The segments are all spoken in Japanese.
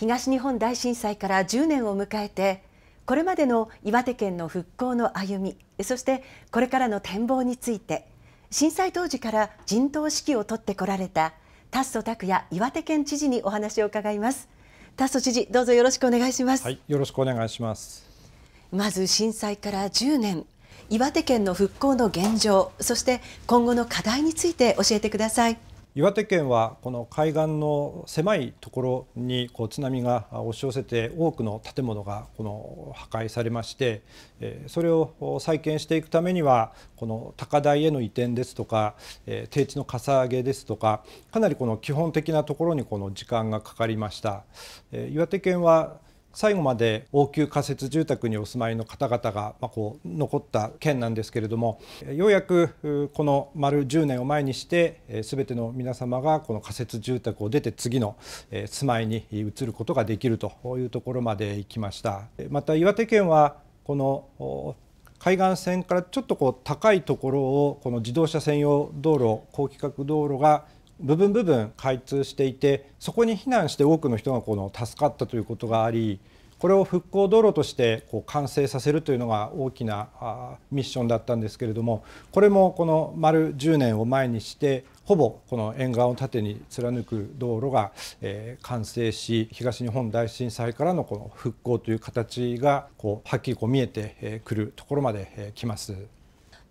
東日本大震災から10年を迎えてこれまでの岩手県の復興の歩みそしてこれからの展望について震災当時から陣頭指揮を取ってこられた達祖拓也岩手県知事にお話を伺います達祖知事どうぞよろしくお願いします、はい、よろしくお願いしますまず震災から10年岩手県の復興の現状そして今後の課題について教えてください岩手県はこの海岸の狭いところにこう津波が押し寄せて多くの建物がこの破壊されましてそれを再建していくためにはこの高台への移転ですとか低地のかさ上げですとかかなりこの基本的なところにこの時間がかかりました。岩手県は最後まで応急仮設住宅にお住まいの方々が、まこう残った件なんですけれどもようやくこの丸10年を前にして全ての皆様がこの仮設住宅を出て次の住まいに移ることができるというところまで行きましたまた岩手県はこの海岸線からちょっとこう高いところをこの自動車専用道路高規格道路が部分部分開通していてそこに避難して多くの人がこの助かったということがありこれを復興道路としてこう完成させるというのが大きなミッションだったんですけれどもこれもこの丸10年を前にしてほぼこの沿岸を縦に貫く道路が、え完成し東日本大震災からのこの復興という形がこうはっきりこう見えてくるところまで来ます。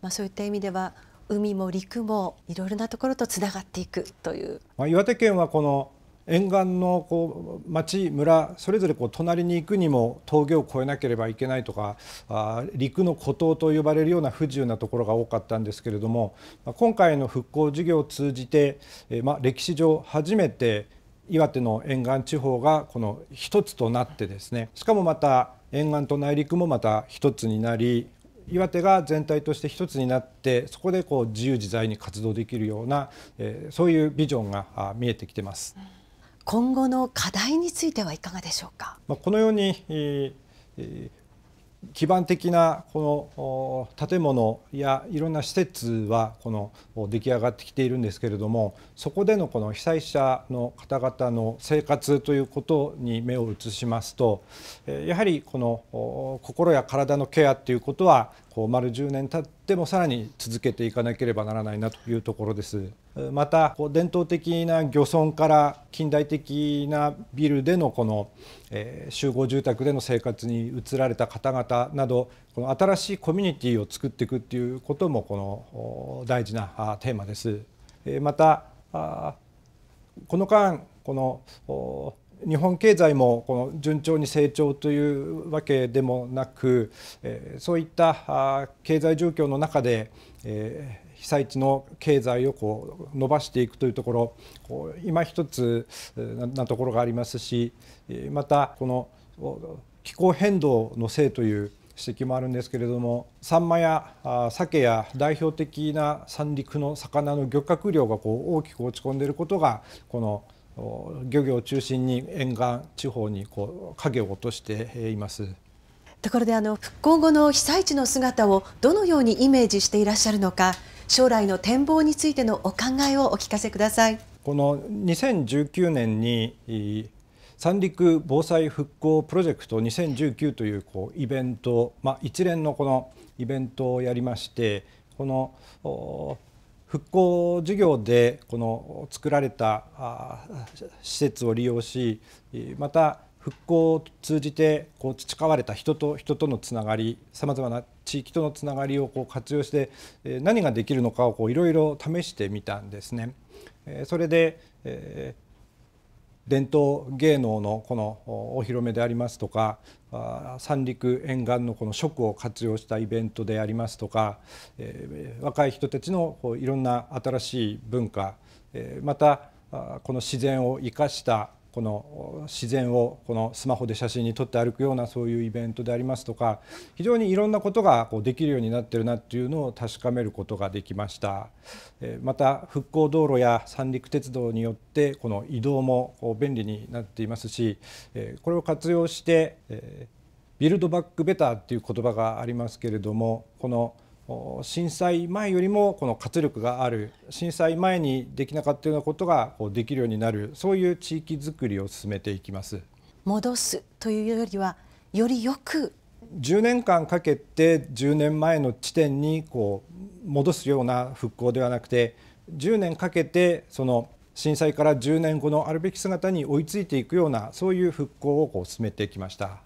まあ、そういった意味では海も陸もいろいろなところとつながっていくという。まあ、岩手県はこの沿岸のこう町村それぞれこう隣に行くにも峠を越えなければいけないとかあ陸の孤島と呼ばれるような不自由なところが多かったんですけれども今回の復興事業を通じて、えまあ、歴史上初めて岩手の沿岸地方がこの一つとなってですねしかもまた沿岸と内陸もまた一つになり岩手が全体として一つになってそこでこう自由自在に活動できるような、えー、そういうビジョンが見えてきてます。今後の課題についてはいかがでしょうか。まあ、このように、えー基盤的なこの建物やいろんな施設はこの出来上がってきているんですけれどもそこでのこの被災者の方々の生活ということに目を移しますとやはりこの心や体のケアっていうことはこう丸10年経ってもさらに続けていかなければならないなというところです。また伝統的な漁村から近代的なビルでのこのえ集合住宅での生活に移られた方々などこの新しいコミュニティを作っていくっていうこともこの大事なテーマです。えまたこの間この日本経済もこの順調に成長というわけでもなくえそういった経済状況の中でえ被災地の経済をこう伸ばしていくというところこう今一つなところがありますしまたこの気候変動のせいという指摘もあるんですけれどもサンマや鮭や代表的な三陸の魚の漁獲量がこう大きく落ち込んでいることがこの漁業を中心に沿岸地方にこう影を落としています。ところであの復興後の被災地の姿をどのようにイメージしていらっしゃるのか将来の展望についてのお考えをお聞かせください。この2019年に三陸防災復興プロジェクト2019というこうイベント、まあ、一連のこのイベントをやりましてこの復興事業でこの作られた施設を利用しまた復興を通じてこう培われた人と人とのつながりさまざまな地域とのつながりをこう活用して何ができるのかをいろいろ試してみたんですね。それで、えー伝統芸能のこのお披露目でありますとか三陸沿岸のこの食を活用したイベントでありますとか、えー、若い人たちのこういろんな新しい文化、えー、またこの自然を生かしたこの自然をこのスマホで写真に撮って歩くようなそういうイベントでありますとか非常にいろんなことがこうできるようになってるなっていうのを確かめることができましたまた復興道路や三陸鉄道によってこの移動も便利になっていますしこれを活用してビルドバックベターっていう言葉がありますけれどもこの「震災前よりもこの活力がある震災前にできなかったようなことができるようになるそういう地域づくりを進めていきます戻すというよりはよりよく10年間かけて10年前の地点にこう戻すような復興ではなくて10年かけてその震災から10年後のあるべき姿に追いついていくようなそういう復興をこう進めてきました。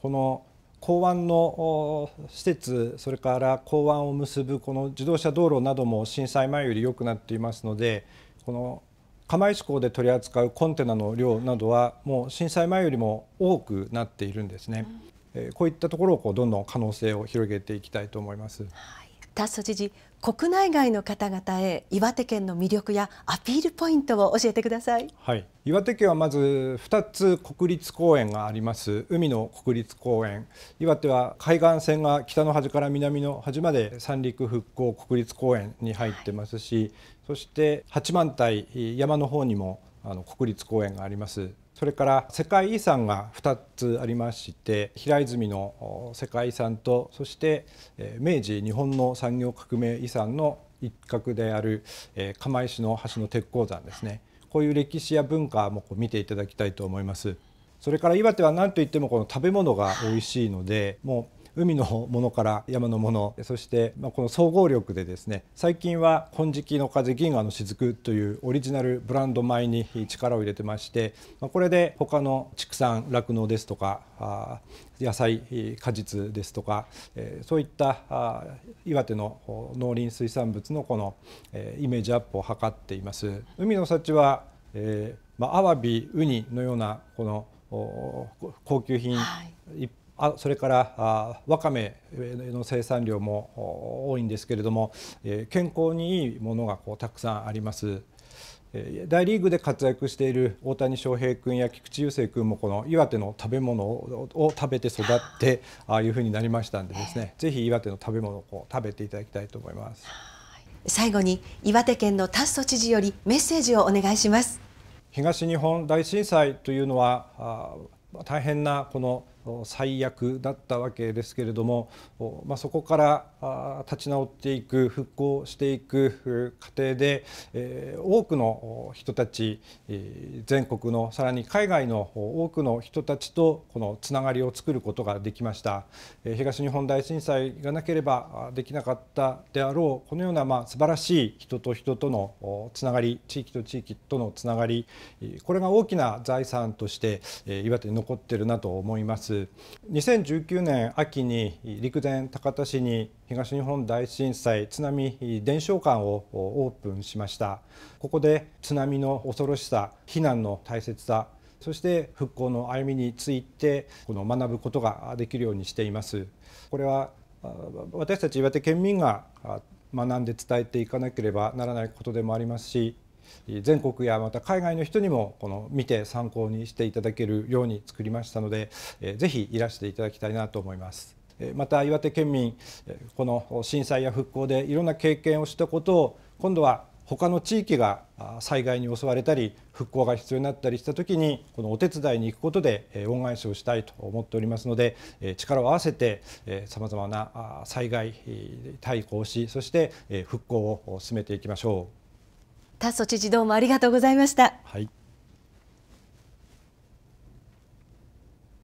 この港湾の施設それから港湾を結ぶこの自動車道路なども震災前より良くなっていますのでこの釜石港で取り扱うコンテナの量などはもう震災前よりも多くなっているんですね。こういったところをこうどんどん可能性を広げていきたいと思います。はい達増知事国内外の方々へ岩手県の魅力やアピールポイントを教えてください、はい、岩手県はまず2つ国立公園があります海の国立公園岩手は海岸線が北の端から南の端まで三陸復興国立公園に入ってますし、はい、そして八幡平山の方にもあの国立公園がありますそれから世界遺産が2つありまして平泉の世界遺産とそして明治日本の産業革命遺産の一角である釜石の橋の鉄鉱山ですねこういう歴史や文化も見ていただきたいと思います。それから岩手は何といってもこの食べ物が美味しいのでもう海のものから山のものそして、まこの総合力でですね最近は「金色の風銀河の雫」というオリジナルブランド米に力を入れてまして、まこれで他の畜産酪農ですとか野菜果実ですとかそういった岩手の農林水産物のこのイメージアップを図っています海の幸は、えー、まあ、アワビウニのようなこの高級品、一あそれからあわかめの生産量も多いんですけれども、えー、健康にいいものがこうたくさんあります。え大リーグで活躍している大谷翔平君や菊池雄星君もこの岩手の食べ物を食べて育ってああいうふうになりましたんでですね、えー、ぜひ岩手の食べ物をこう食べていただきたいと思います最後に岩手県の達祖知事よりメッセージをお願いします東日本大震災というのはあ大変なこの最悪だったわけですけれども、まあ、そこから立ち直っていく復興していく過程で、多くの人たち、全国のさらに海外の多くの人たちとこのつながりを作ることができました、東日本大震災がなければできなかったであろうこのようなまあ素晴らしい人と人とのつながり地域と地域とのつながりこれが大きな財産として、岩手に残っているなと思います。ます2019年秋に陸前高田市に東日本大震災津波伝承館をオープンしましたここで津波の恐ろしさ避難の大切さそして復興の歩みについてこの学ぶことができるようにしていますこれは私たち岩手県民が学んで伝えていかなければならないことでもありますし全国やまた海外の人にもこの見て参考にしていただけるように作りましたので、ぜひいらしていただきたいなと思います。また岩手県民、この震災や復興でいろんな経験をしたことを今度は他の地域が災害に襲われたり復興が必要になったりした時にこのお手伝いに行くことで恩返しをしたいと思っておりますので力を合わせてさまざまな災害対抗しそして復興を進めていきましょう。田ソ知事どうもありがとうございました。はい